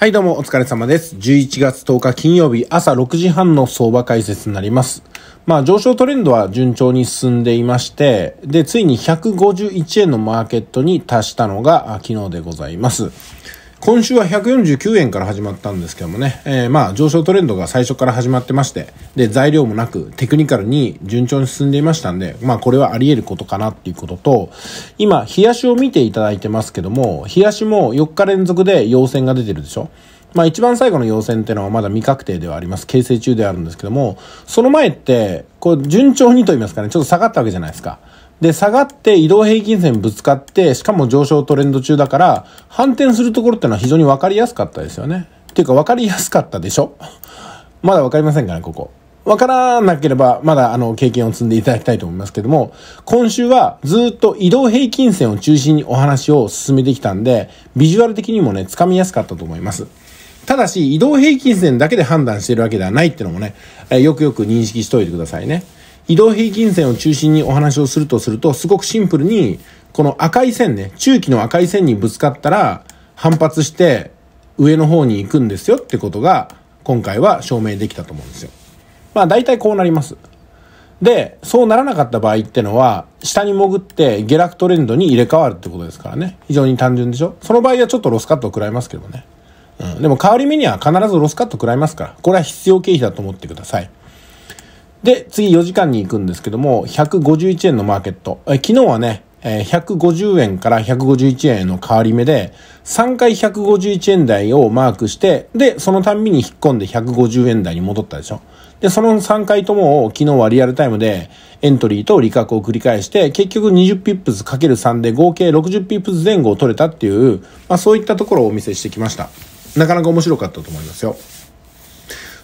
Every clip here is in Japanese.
はい、どうもお疲れ様です。11月10日金曜日朝6時半の相場解説になります。まあ上昇トレンドは順調に進んでいまして、で、ついに151円のマーケットに達したのが昨日でございます。今週は149円から始まったんですけどもね、えー、まあ上昇トレンドが最初から始まってまして、で、材料もなくテクニカルに順調に進んでいましたんで、まあこれはあり得ることかなっていうことと、今、冷やしを見ていただいてますけども、冷やしも4日連続で陽線が出てるでしょまあ一番最後の陽線っていうのはまだ未確定ではあります。形成中であるんですけども、その前って、こう順調にと言いますかね、ちょっと下がったわけじゃないですか。で、下がって移動平均線ぶつかって、しかも上昇トレンド中だから、反転するところってのは非常に分かりやすかったですよね。っていうか分かりやすかったでしょ まだ分かりませんかね、ここ。分からなければ、まだあの、経験を積んでいただきたいと思いますけども、今週はずっと移動平均線を中心にお話を進めてきたんで、ビジュアル的にもね、掴みやすかったと思います。ただし、移動平均線だけで判断してるわけではないってのもね、よくよく認識しておいてくださいね。移動平均線を中心にお話をするとすると、すごくシンプルに、この赤い線ね、中期の赤い線にぶつかったら、反発して上の方に行くんですよってことが、今回は証明できたと思うんですよ。まあ大体こうなります。で、そうならなかった場合ってのは、下に潜って下落トレンドに入れ替わるってことですからね。非常に単純でしょその場合はちょっとロスカットを食らいますけどね。うん。でも代わり目には必ずロスカット食らいますから、これは必要経費だと思ってください。で、次4時間に行くんですけども、151円のマーケット。え昨日はね、え150円から151円の変わり目で、3回151円台をマークして、で、そのたんびに引っ込んで150円台に戻ったでしょ。で、その3回とも昨日はリアルタイムでエントリーと利確を繰り返して、結局20ピップス ×3 で合計60ピップス前後を取れたっていう、まあそういったところをお見せしてきました。なかなか面白かったと思いますよ。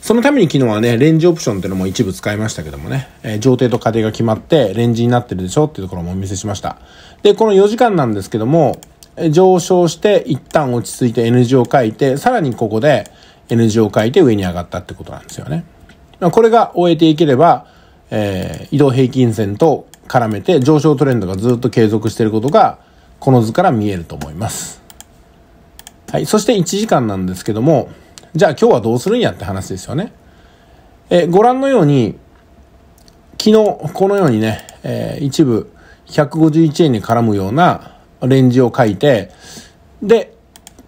そのために昨日はね、レンジオプションっていうのも一部使いましたけどもね、えー、上程と過程が決まって、レンジになってるでしょっていうところもお見せしました。で、この4時間なんですけども、上昇して一旦落ち着いて N 字を書いて、さらにここで N 字を書いて上に上がったってことなんですよね。これが終えていければ、えー、移動平均線と絡めて上昇トレンドがずっと継続していることが、この図から見えると思います。はい。そして1時間なんですけども、じゃあ今日はどうするんやって話ですよね。えご覧のように、昨日このようにね、えー、一部151円に絡むようなレンジを書いて、で、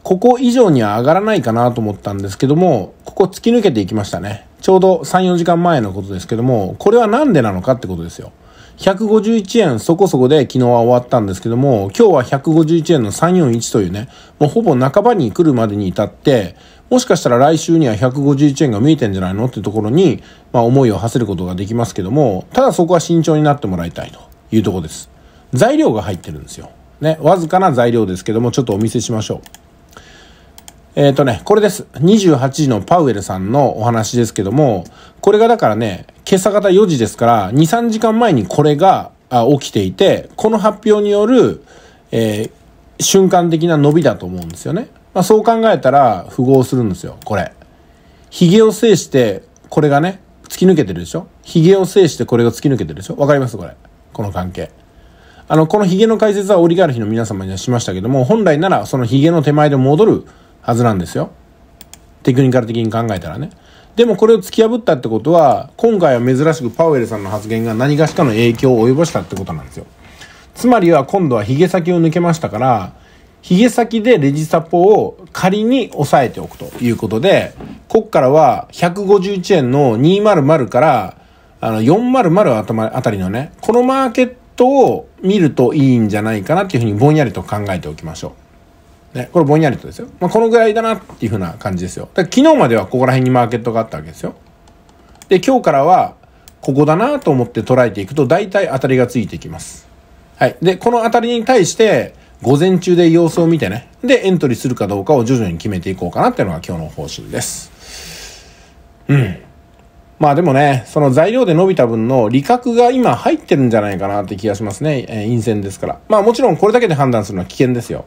ここ以上には上がらないかなと思ったんですけども、ここ突き抜けていきましたね。ちょうど3、4時間前のことですけども、これは何でなのかってことですよ。151円そこそこで昨日は終わったんですけども、今日は151円の341というね、もうほぼ半ばに来るまでに至って、もしかしたら来週には151円が見えてんじゃないのってところに、まあ、思いを馳せることができますけども、ただそこは慎重になってもらいたいというところです。材料が入ってるんですよ。ね、わずかな材料ですけども、ちょっとお見せしましょう。えっ、ー、とね、これです。28時のパウエルさんのお話ですけども、これがだからね、今朝方4時ですから、2、3時間前にこれが起きていて、この発表による、えー、瞬間的な伸びだと思うんですよね。まあ、そう考えたら符合するんですよ、これ。髭を制して、これがね、突き抜けてるでしょ髭を制してこれが突き抜けてるでしょわかりますこれ。この関係。あの、この髭の解説はオリガルヒの皆様にはしましたけども、本来ならその髭の手前で戻るはずなんですよ。テクニカル的に考えたらね。でもこれを突き破ったってことは、今回は珍しくパウエルさんの発言が何がしかの影響を及ぼしたってことなんですよ。つまりは今度は髭先を抜けましたから、髭先でレジサポを仮に押さえておくということで、こっからは151円の200からあの400あたりのね、このマーケットを見るといいんじゃないかなっていうふうにぼんやりと考えておきましょう。ね、これぼんやりとですよ。まあ、このぐらいだなっていうふうな感じですよ。だ昨日まではここら辺にマーケットがあったわけですよ。で、今日からはここだなと思って捉えていくと大体当たりがついていきます。はい。で、この当たりに対して、午前中で様子を見てね、で、エントリーするかどうかを徐々に決めていこうかなっていうのが今日の方針です。うん。まあでもね、その材料で伸びた分の利確が今入ってるんじゃないかなって気がしますね。えー、陰線ですから。まあもちろんこれだけで判断するのは危険ですよ。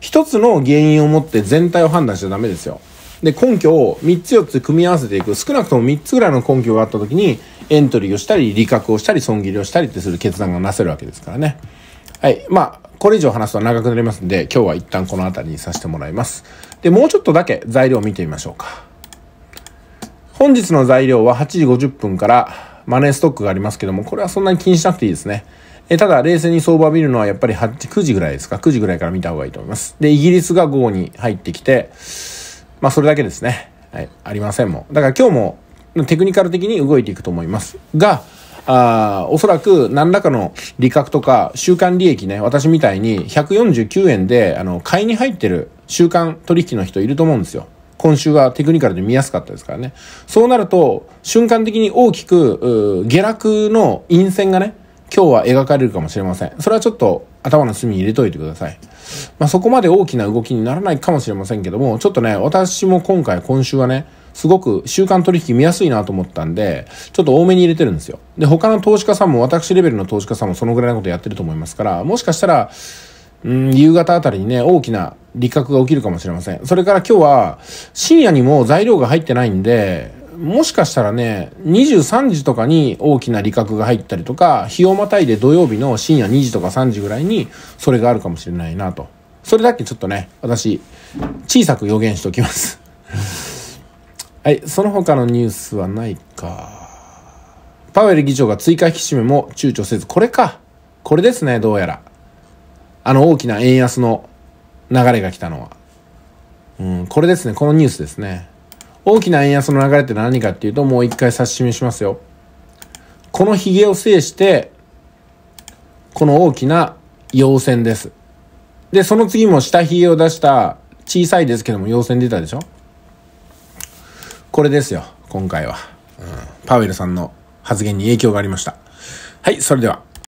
一つの原因を持って全体を判断しちゃダメですよ。で、根拠を3つ4つ組み合わせていく。少なくとも3つぐらいの根拠があった時に、エントリーをしたり、利確をしたり、損切りをしたりってする決断がなせるわけですからね。はい。まあ、これ以上話すと長くなりますんで、今日は一旦この辺りにさせてもらいます。で、もうちょっとだけ材料を見てみましょうか。本日の材料は8時50分からマネーストックがありますけども、これはそんなに気にしなくていいですね。えただ、冷静に相場を見るのはやっぱり8、9時ぐらいですか。9時ぐらいから見た方がいいと思います。で、イギリスが午後に入ってきて、まあ、それだけですね。はい。ありませんもん。だから今日もテクニカル的に動いていくと思います。が、あおそらく何らかの利確とか、週間利益ね、私みたいに149円で、あの、買いに入ってる週間取引の人いると思うんですよ。今週はテクニカルで見やすかったですからね。そうなると、瞬間的に大きく、下落の陰線がね、今日は描かれるかもしれません。それはちょっと頭の隅に入れといてください。まあ、そこまで大きな動きにならないかもしれませんけども、ちょっとね、私も今回、今週はね、すごく週間取引見やすいなと思ったんで、ちょっと多めに入れてるんですよ。で、他の投資家さんも、私レベルの投資家さんもそのぐらいのことやってると思いますから、もしかしたら、うん、夕方あたりにね、大きな利確が起きるかもしれません。それから今日は、深夜にも材料が入ってないんで、もしかしたらね、23時とかに大きな利確が入ったりとか、日をまたいで土曜日の深夜2時とか3時ぐらいに、それがあるかもしれないなと。それだけちょっとね、私、小さく予言しておきます。はい、その他のニュースはないか。パウエル議長が追加引き締めも躊躇せず、これか。これですね、どうやら。あの大きな円安の流れが来たのは。うん、これですね、このニュースですね。大きな円安の流れって何かっていうと、もう一回指し示しますよ。この髭を制して、この大きな陽線です。で、その次も下髭を出した、小さいですけども陽線出たでしょこれですよ、今回は。うん、パウエルさんの発言に影響がありました。はい、それでは。